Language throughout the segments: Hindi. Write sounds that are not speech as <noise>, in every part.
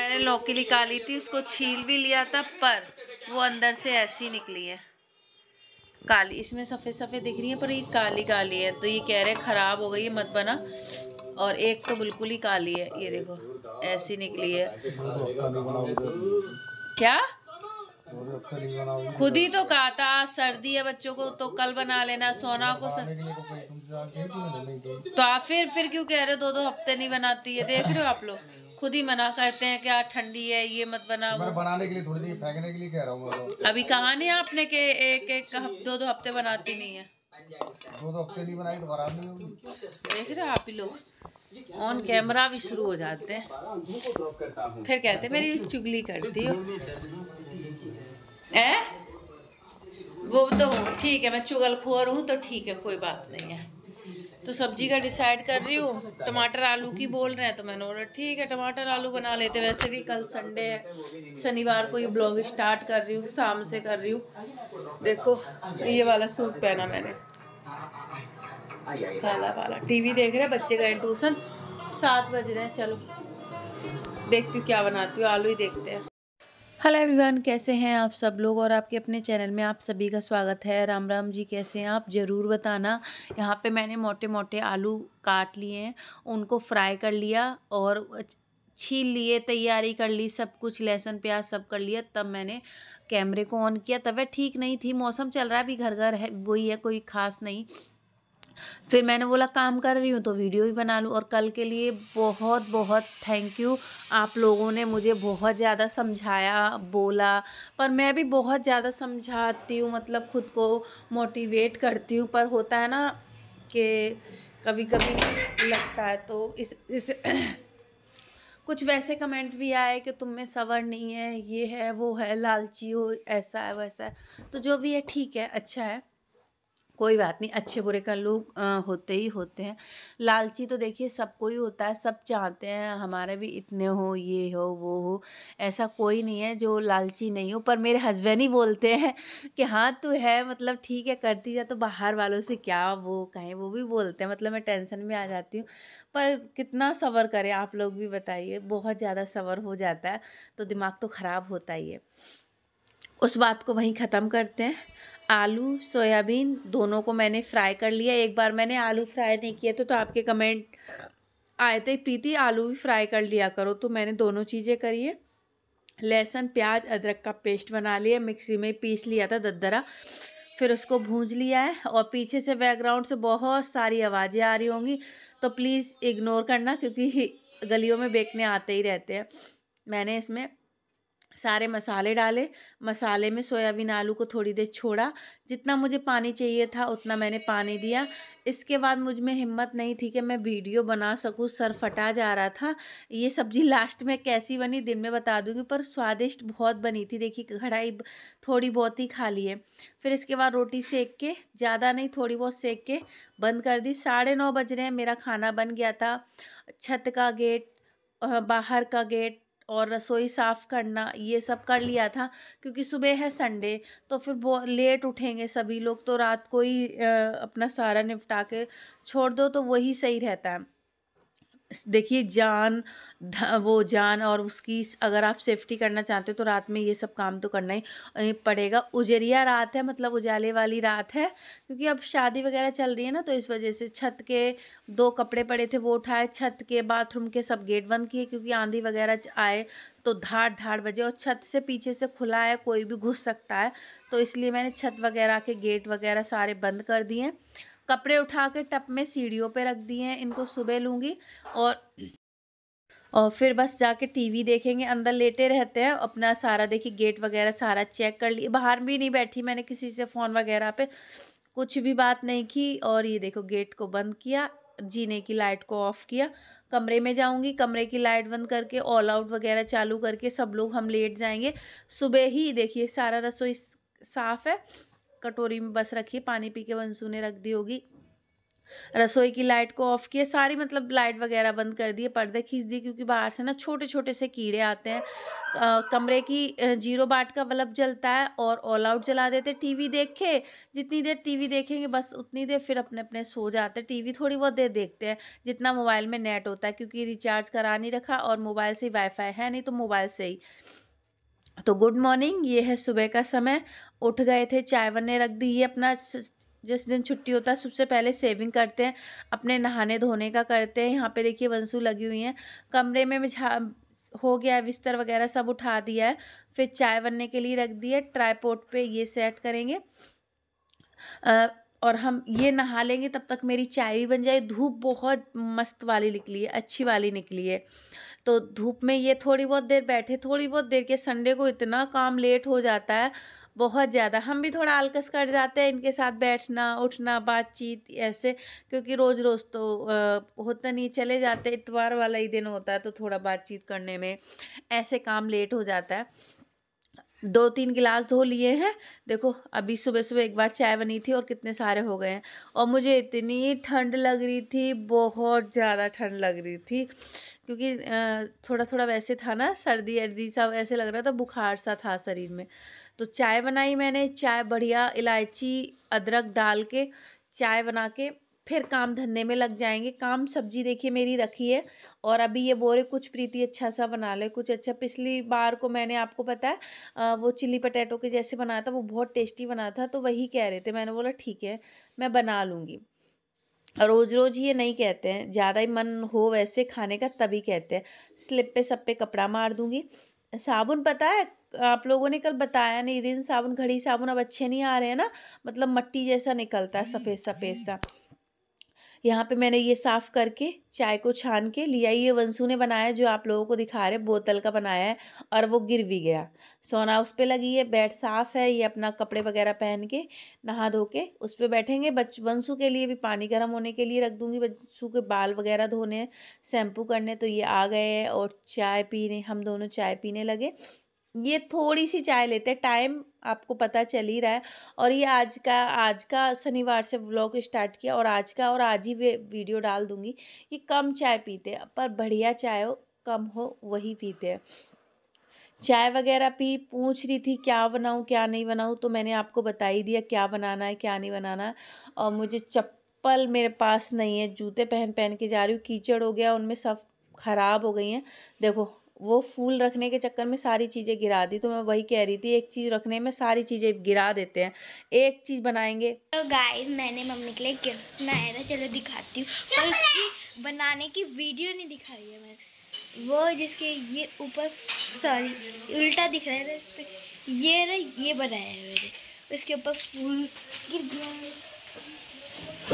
मैंने लौकी निकाली थी उसको छील भी लिया था पर वो अंदर से ऐसी निकली है काली इसमें सफ़ेद सफ़ेद दिख रही है पर ये काली काली है तो ये कह रहे ख़राब हो गई है मत बना और एक तो बिल्कुल ही काली है ये देखो ऐसी निकली है क्या खुद ही तो कहा था सर्दी है बच्चों को तो कल बना लेना सोना को सर... तो आप फिर फिर क्यों कह रहे हो दो दो हफ्ते नहीं बनाती है देख रहे हो आप लोग खुद ही मना करते हैं कि आज ठंडी है ये मत बनाओ बनाने के लिए थोड़ी देर फेंकने के लिए कह रहा हूँ तो। अभी कहा नहीं आपने के एक एक दो दो हफ्ते बनाती नहीं है दो दो हफ्ते नहीं बनाई तो खराब नहीं होगी देख रहे आप ही लोग ऑन कैमरा भी शुरू हो जाते हैं फिर कहते मेरी चुगली करती हो वो तो ठीक है मैं चुगल खोर हूँ तो ठीक है कोई बात नहीं है तो सब्जी का डिसाइड कर रही हूँ टमाटर आलू की बोल रहे हैं तो मैंने बोला ठीक है टमाटर आलू बना लेते वैसे भी कल संडे है शनिवार को ये ब्लॉग स्टार्ट कर रही हूँ शाम से कर रही हूँ देखो ये वाला सूट पहना मैंने काला वाला टीवी देख रहे हैं बच्चे का ट्यूशन सात बज रहे हैं चलो देखती हूँ क्या बनाती हूँ आलू ही देखते हैं हेलो एवरीवन कैसे हैं आप सब लोग और आपके अपने चैनल में आप सभी का स्वागत है राम राम जी कैसे हैं आप ज़रूर बताना यहाँ पे मैंने मोटे मोटे आलू काट लिए हैं उनको फ्राई कर लिया और छील लिए तैयारी कर ली सब कुछ लहसुन प्याज सब कर लिया तब मैंने कैमरे को ऑन किया तबीयत ठीक नहीं थी मौसम चल रहा है अभी घर घर है वही है कोई खास नहीं फिर मैंने बोला काम कर रही हूँ तो वीडियो भी बना लूँ और कल के लिए बहुत बहुत थैंक यू आप लोगों ने मुझे बहुत ज़्यादा समझाया बोला पर मैं भी बहुत ज़्यादा समझाती हूँ मतलब खुद को मोटिवेट करती हूँ पर होता है ना कि कभी कभी लगता है तो इस इस <clears throat> कुछ वैसे कमेंट भी आए कि तुम में सवर नहीं है ये है वो है लालची हो ऐसा है वैसा है तो जो भी है ठीक है अच्छा है कोई बात नहीं अच्छे बुरे का लोग होते ही होते हैं लालची तो देखिए सबको ही होता है सब चाहते हैं हमारे भी इतने हो ये हो वो हो ऐसा कोई नहीं है जो लालची नहीं हो पर मेरे हस्बैंड ही बोलते हैं कि हाँ तू है मतलब ठीक है करती जा तो बाहर वालों से क्या वो कहें वो भी बोलते हैं मतलब मैं टेंशन में आ जाती हूँ पर कितना सब्र करें आप लोग भी बताइए बहुत ज़्यादा सवर हो जाता है तो दिमाग तो ख़राब होता ही है उस बात को वहीं ख़त्म करते हैं आलू सोयाबीन दोनों को मैंने फ्राई कर लिया एक बार मैंने आलू फ्राई नहीं किया था तो आपके कमेंट आए थे प्रीति आलू भी फ्राई कर लिया करो तो मैंने दोनों चीज़ें करी है लहसुन प्याज अदरक का पेस्ट बना लिया मिक्सी में पीस लिया था ददरा फिर उसको भूंज लिया है और पीछे से बैकग्राउंड से बहुत सारी आवाज़ें आ रही होंगी तो प्लीज़ इग्नोर करना क्योंकि <laughs> गलियों में बेचने आते ही रहते हैं मैंने इसमें सारे मसाले डाले मसाले में सोयाबीन आलू को थोड़ी देर छोड़ा जितना मुझे पानी चाहिए था उतना मैंने पानी दिया इसके बाद मुझ में हिम्मत नहीं थी कि मैं वीडियो बना सकूँ सर फटा जा रहा था ये सब्ज़ी लास्ट में कैसी बनी दिन में बता दूँगी पर स्वादिष्ट बहुत बनी थी देखिए कढ़ाई थोड़ी बहुत ही खा ली है फिर इसके बाद रोटी सेक के ज़्यादा नहीं थोड़ी बहुत सेक के बंद कर दी साढ़े नौ बज रहे हैं मेरा खाना बन गया था छत का गेट बाहर का गेट और रसोई साफ़ करना ये सब कर लिया था क्योंकि सुबह है संडे तो फिर वो लेट उठेंगे सभी लोग तो रात को ही अपना सारा निपटा के छोड़ दो तो वही सही रहता है देखिए जान वो जान और उसकी अगर आप सेफ्टी करना चाहते हो तो रात में ये सब काम तो करना ही पड़ेगा उजरिया रात है मतलब उजाले वाली रात है क्योंकि अब शादी वगैरह चल रही है ना तो इस वजह से छत के दो कपड़े पड़े थे वो उठाए छत के बाथरूम के सब गेट बंद किए क्योंकि आंधी वगैरह आए तो धाड़ धाड़ बजे और छत से पीछे से खुला है कोई भी घुस सकता है तो इसलिए मैंने छत वगैरह के गेट वगैरह सारे बंद कर दिए कपड़े उठा के टप में सीढ़ियों पे रख दिए हैं इनको सुबह लूँगी और और फिर बस जाके टीवी देखेंगे अंदर लेटे रहते हैं अपना सारा देखिए गेट वगैरह सारा चेक कर लिए बाहर भी नहीं बैठी मैंने किसी से फ़ोन वगैरह पे कुछ भी बात नहीं की और ये देखो गेट को बंद किया जीने की लाइट को ऑफ़ किया कमरे में जाऊंगी कमरे की लाइट बंद करके ऑल आउट वगैरह चालू करके सब लोग हम लेट जाएंगे सुबह ही देखिए सारा रसोई साफ़ है कटोरी में बस रखिए पानी पी के वंसु ने रख दी होगी रसोई की लाइट को ऑफ किए सारी मतलब लाइट वगैरह बंद कर दिए पर्दे खींच दिए क्योंकि बाहर से ना छोटे छोटे से कीड़े आते हैं आ, कमरे की जीरो बाट का बल्ब जलता है और ऑल आउट जला देते टीवी देखे जितनी देर टीवी देखेंगे बस उतनी देर फिर अपने अपने सो जाते टीवी थोड़ी बहुत देर देखते हैं जितना मोबाइल में नेट होता है क्योंकि रिचार्ज करा नहीं रखा और मोबाइल से वाईफाई है नहीं तो मोबाइल से ही तो गुड मॉर्निंग ये है सुबह का समय उठ गए थे चाय बने रख दी ये अपना जिस दिन छुट्टी होता है सबसे पहले सेविंग करते हैं अपने नहाने धोने का करते हैं यहाँ पे देखिए वंसू लगी हुई हैं कमरे में झा हो गया है बिस्तर वगैरह सब उठा दिया है फिर चाय बनने के लिए रख दिया ट्राईपोर्ट पे ये सेट करेंगे आ, और हम ये नहा लेंगे तब तक मेरी चाय भी बन जाए धूप बहुत मस्त वाली निकली है अच्छी वाली निकली है तो धूप में ये थोड़ी बहुत देर बैठे थोड़ी बहुत देर के संडे को इतना काम लेट हो जाता है बहुत ज़्यादा हम भी थोड़ा आलकस कर जाते हैं इनके साथ बैठना उठना बातचीत ऐसे क्योंकि रोज़ रोज़ तो होता नहीं चले जाते इतवार वाला ही दिन होता है तो थोड़ा बातचीत करने में ऐसे काम लेट हो जाता है दो तीन गिलास धो लिए हैं देखो अभी सुबह सुबह एक बार चाय बनी थी और कितने सारे हो गए हैं और मुझे इतनी ठंड लग रही थी बहुत ज़्यादा ठंड लग रही थी क्योंकि थोड़ा थोड़ा वैसे था ना सर्दी अर्दी सा ऐसे लग रहा था बुखार सा था शरीर में तो चाय बनाई मैंने चाय बढ़िया इलायची अदरक डाल के चाय बना के फिर काम धंधे में लग जाएंगे काम सब्जी देखिए मेरी रखी है और अभी ये बोरे कुछ प्रीति अच्छा सा बना ले कुछ अच्छा पिछली बार को मैंने आपको पता है वो चिल्ली पटेटो के जैसे बनाया था वो बहुत टेस्टी बना था तो वही कह रहे थे मैंने बोला ठीक है मैं बना लूँगी रोज़ रोज़ ये नहीं कहते हैं ज़्यादा ही मन हो वैसे खाने का तभी कहते हैं स्लिप पे सब पे कपड़ा मार दूँगी साबुन पता है आप लोगों ने कल बताया नहीं रिन साबुन घड़ी साबुन अब अच्छे नहीं आ रहे हैं ना मतलब मट्टी जैसा निकलता है सफ़ेद सफ़ेद सा यहाँ पे मैंने ये साफ़ करके चाय को छान के लिया ये वंशु ने बनाया जो आप लोगों को दिखा रहे बोतल का बनाया है और वो गिर भी गया सोना उस पर लगी है बेड साफ़ है ये अपना कपड़े वगैरह पहन के नहा धो के उस पर बैठेंगे बच वंसु के लिए भी पानी गर्म होने के लिए रख दूँगी वंशु के बाल वगैरह धोने शैम्पू करने तो ये आ गए हैं और चाय पीने हम दोनों चाय पीने लगे ये थोड़ी सी चाय लेते हैं टाइम आपको पता चल ही रहा है और ये आज का आज का शनिवार से व्लॉग स्टार्ट किया और आज का और आज ही वे वीडियो डाल दूँगी ये कम चाय पीते हैं पर बढ़िया चाय हो कम हो वही पीते हैं चाय वगैरह पी पूछ रही थी क्या बनाऊँ क्या नहीं बनाऊँ तो मैंने आपको बता ही दिया क्या बनाना है क्या नहीं बनाना है और मुझे चप्पल मेरे पास नहीं है जूते पहन पहन के जा रही हूँ कीचड़ हो गया उनमें सब ख़राब हो गई हैं देखो वो फूल रखने के चक्कर में सारी चीज़ें गिरा दी तो मैं वही कह रही थी एक चीज़ रखने में सारी चीज़ें गिरा देते हैं एक चीज़ बनाएंगे तो गाइस मैंने मम्मी के लिए गिफ्ट बनाया था चलो दिखाती हूँ पर उसकी बनाने की वीडियो नहीं दिखाई है मैंने वो जिसके ये ऊपर सॉरी उल्टा दिख रहा है तो ये ना ये बनाया है मैंने उसके ऊपर फूल गिर गया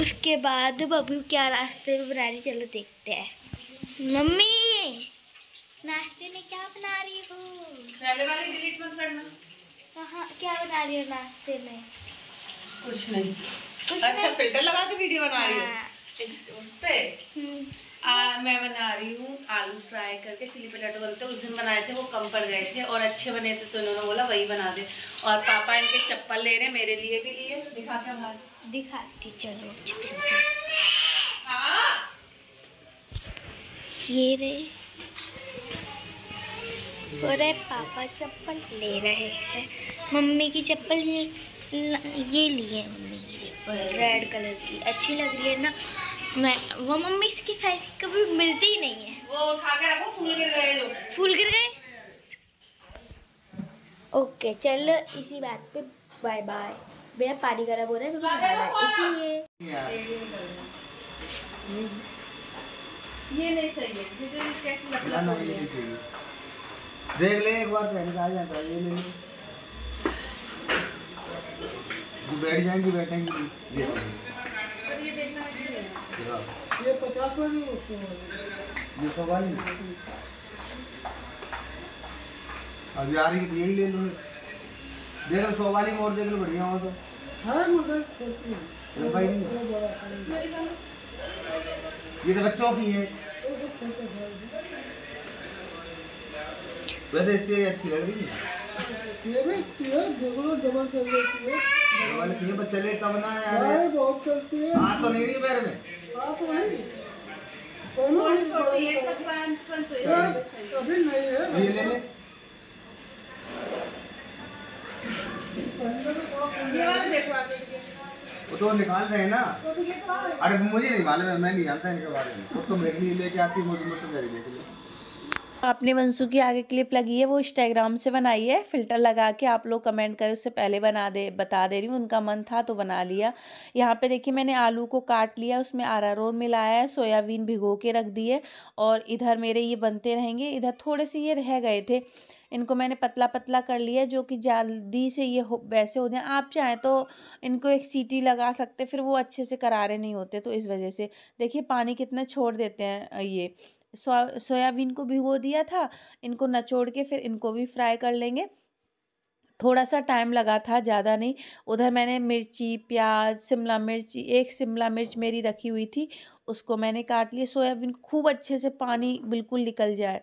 उसके बाद बबू क्या रास्ते में बना रही चलो देखते हैं मम्मी नाश्ते में क्या बना रही हूँ पहले वाले डिलीट मत करना कहाँ क्या बना रही हो नाश्ते में कुछ नहीं कुछ अच्छा फिल्टर लगा के वीडियो बना रही हूँ हाँ। उस पे हम्म। आ, मैं बना रही हूँ आलू फ्राई करके चिली पटाटो बनते उस दिन बनाए थे वो कम पड़ गए थे और अच्छे बने थे तो इन्होंने बोला वही बना दे और पापा इनके चप्पल ले रहे मेरे लिए भी लिए दिखा क्या दिखाती चलो हाँ। ये रहे और पापा चप्पल ले रहे हैं मम्मी की चप्पल ये ये लिए मम्मी की चप्पल रेड कलर की अच्छी लग रही है ना मैं वो मम्मी इसकी साइज कभी मिलती ही नहीं है वो रखो फूल गिर गए फूल गिर गए ओके चलो इसी बात पे बाय बाय भैया पानी गर्म हो रहा है तो इसलिए ये नहीं सही है देख ले एक बार पहले आ जाता है ये ले लो बैठ जाएंगी बैठेंगी ये ये पचास वाली ये सौ वाली अब यार ये तो यही ले लो देख सौ वाली मोर देख लो बढ़िया हो तो हाँ मोर ये तो बच्चों की है वैसे इससे अच्छी लग रही है पर चले तब तो ना यार हाँ, बहुत चलती है हाँ तो नहीं रही पैर में हाँ, तो तो हाँ, है वो तो निकाल रहे हैं ना अरे मुझे नहीं मालूम है मैं नहीं जानता इनके बारे में तो मेरे लिए लेके आती मुझे मुझे मेरे लिए आपने वंशु की आगे क्लिप लगी है वो इंस्टाग्राम से बनाई है फ़िल्टर लगा के आप लोग कमेंट करें उससे पहले बना दे बता दे रही हूँ उनका मन था तो बना लिया यहाँ पे देखिए मैंने आलू को काट लिया उसमें आरारोर मिलाया है सोयाबीन भिगो के रख दिए और इधर मेरे ये बनते रहेंगे इधर थोड़े से ये रह गए थे इनको मैंने पतला पतला कर लिया जो कि जल्दी से ये हो वैसे हो जाए आप चाहें तो इनको एक सीटी लगा सकते फिर वो अच्छे से करारे नहीं होते तो इस वजह से देखिए पानी कितना छोड़ देते हैं ये सो सोयाबीन को भिगो दिया था इनको नचोड़ के फिर इनको भी फ्राई कर लेंगे थोड़ा सा टाइम लगा था ज़्यादा नहीं उधर मैंने मिर्ची प्याज शिमला मिर्ची एक शिमला मिर्च मेरी रखी हुई थी उसको मैंने काट लिए सोयाबीन को खूब अच्छे से पानी बिल्कुल निकल जाए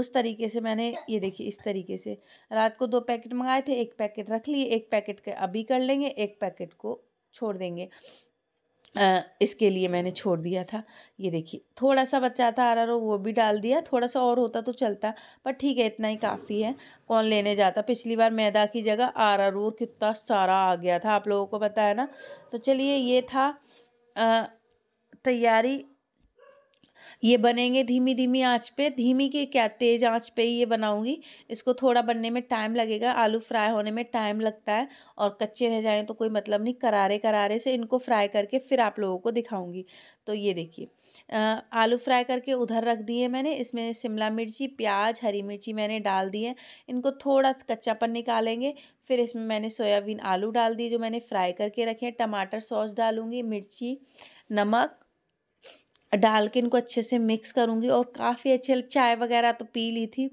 उस तरीके से मैंने ये देखिए इस तरीके से रात को दो पैकेट मंगाए थे एक पैकेट रख लिए एक पैकेट का अभी कर लेंगे एक पैकेट को छोड़ देंगे आ, इसके लिए मैंने छोड़ दिया था ये देखिए थोड़ा सा बच्चा था आर वो भी डाल दिया थोड़ा सा और होता तो चलता पर ठीक है इतना ही काफ़ी है कौन लेने जाता पिछली बार मैदा की जगह आर आर कितना सारा आ गया था आप लोगों को पता है ना तो चलिए ये था आ, तैयारी ये बनेंगे धीमी धीमी आंच पे धीमी के क्या तेज़ आंच पे ही ये बनाऊंगी इसको थोड़ा बनने में टाइम लगेगा आलू फ्राई होने में टाइम लगता है और कच्चे रह जाएं तो कोई मतलब नहीं करारे करारे से इनको फ्राई करके फिर आप लोगों को दिखाऊंगी तो ये देखिए आलू फ्राई करके उधर रख दिए मैंने इसमें शिमला मिर्ची प्याज हरी मिर्ची मैंने डाल दी है इनको थोड़ा कच्चापन निकालेंगे फिर इसमें मैंने सोयाबीन आलू डाल दिए जो मैंने फ्राई करके रखे हैं टमाटर सॉस डालूँगी मिर्ची नमक डाल के इनको अच्छे से मिक्स करूँगी और काफ़ी अच्छे चाय वगैरह तो पी ली थी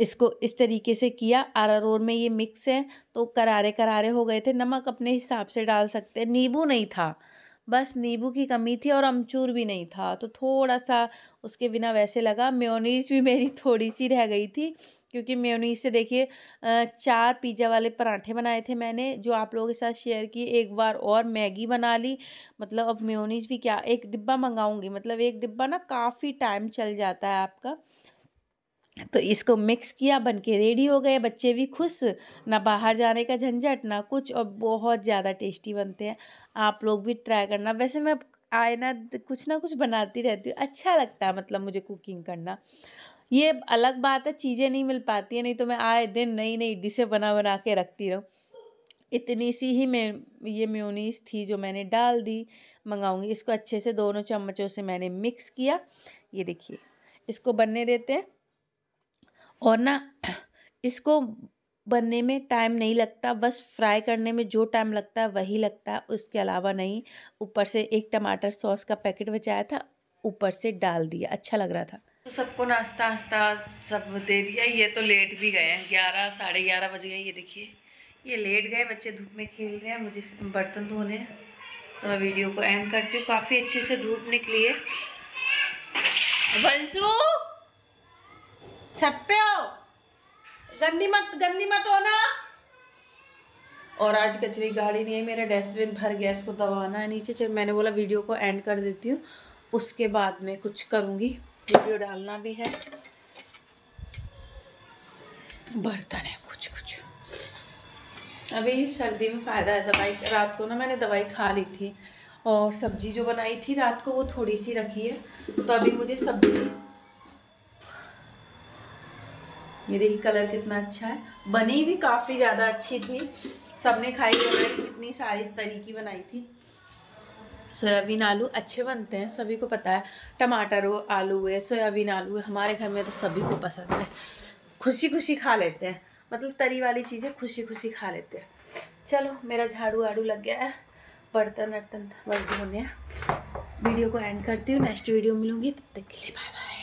इसको इस तरीके से किया आरारोर में ये मिक्स है तो करारे करारे हो गए थे नमक अपने हिसाब से डाल सकते हैं नींबू नहीं था बस नींबू की कमी थी और अमचूर भी नहीं था तो थोड़ा सा उसके बिना वैसे लगा मेयोनीज़ भी मेरी थोड़ी सी रह गई थी क्योंकि मेयोनीज़ से देखिए चार पिज़्ज़ा वाले पराठे बनाए थे मैंने जो आप लोगों के साथ शेयर किए एक बार और मैगी बना ली मतलब अब मेयोनीज़ भी क्या एक डिब्बा मंगाऊंगी मतलब एक डिब्बा ना काफ़ी टाइम चल जाता है आपका तो इसको मिक्स किया बन के रेडी हो गए बच्चे भी खुश ना बाहर जाने का झंझट ना कुछ और बहुत ज़्यादा टेस्टी बनते हैं आप लोग भी ट्राई करना वैसे मैं आए ना कुछ ना कुछ बनाती रहती हूँ अच्छा लगता है मतलब मुझे कुकिंग करना ये अलग बात है चीज़ें नहीं मिल पाती है नहीं तो मैं आए दिन नई नई डिशें बना बना के रखती रहूँ इतनी सी ही मैं ये म्यूनीस थी जो मैंने डाल दी मंगाऊंगी इसको अच्छे से दोनों चम्मचों से मैंने मिक्स किया ये देखिए इसको बनने देते हैं और ना इसको बनने में टाइम नहीं लगता बस फ्राई करने में जो टाइम लगता है वही लगता है उसके अलावा नहीं ऊपर से एक टमाटर सॉस का पैकेट बचाया था ऊपर से डाल दिया अच्छा लग रहा था तो सबको नाश्ता आस्ता सब दे दिया ये तो लेट भी गए हैं ग्यारह साढ़े ग्यारह बज गए ये देखिए ये लेट गए बच्चे धूप में खेल रहे हैं मुझे बर्तन धोने तो मैं वीडियो को एंड करती हूँ काफ़ी अच्छे से धूप निकली है बंसू छत पे आओ गंदी मत गंदी मत होना और आज कचरी गाड़ी नहीं है मेरा डस्टबिन भर गया इसको दबाना है नीचे चल मैंने बोला वीडियो को एंड कर देती हूँ उसके बाद में कुछ करूँगी वीडियो डालना भी है बर्तन है कुछ कुछ अभी सर्दी में फ़ायदा है दवाई रात को ना मैंने दवाई खा ली थी और सब्जी जो बनाई थी रात को वो थोड़ी सी रखी है तो अभी मुझे सब्जी ये देखिए कलर कितना अच्छा है बनी भी काफ़ी ज़्यादा अच्छी थी सबने खाई और कितनी सारी तरीकी बनाई थी सोयाबीन आलू अच्छे बनते हैं सभी को पता है टमाटर हो आलू हुए सोयाबीन आलू हुए हमारे घर में तो सभी को पसंद है खुशी खुशी खा लेते हैं मतलब तरी वाली चीज़ें खुशी खुशी खा लेते हैं चलो मेरा झाड़ू आड़ू लग गया है बर्तन वर्तन वर्तन होने वीडियो को एंड करती हूँ नेक्स्ट वीडियो मिलूँगी तब तक के लिए बाय बाय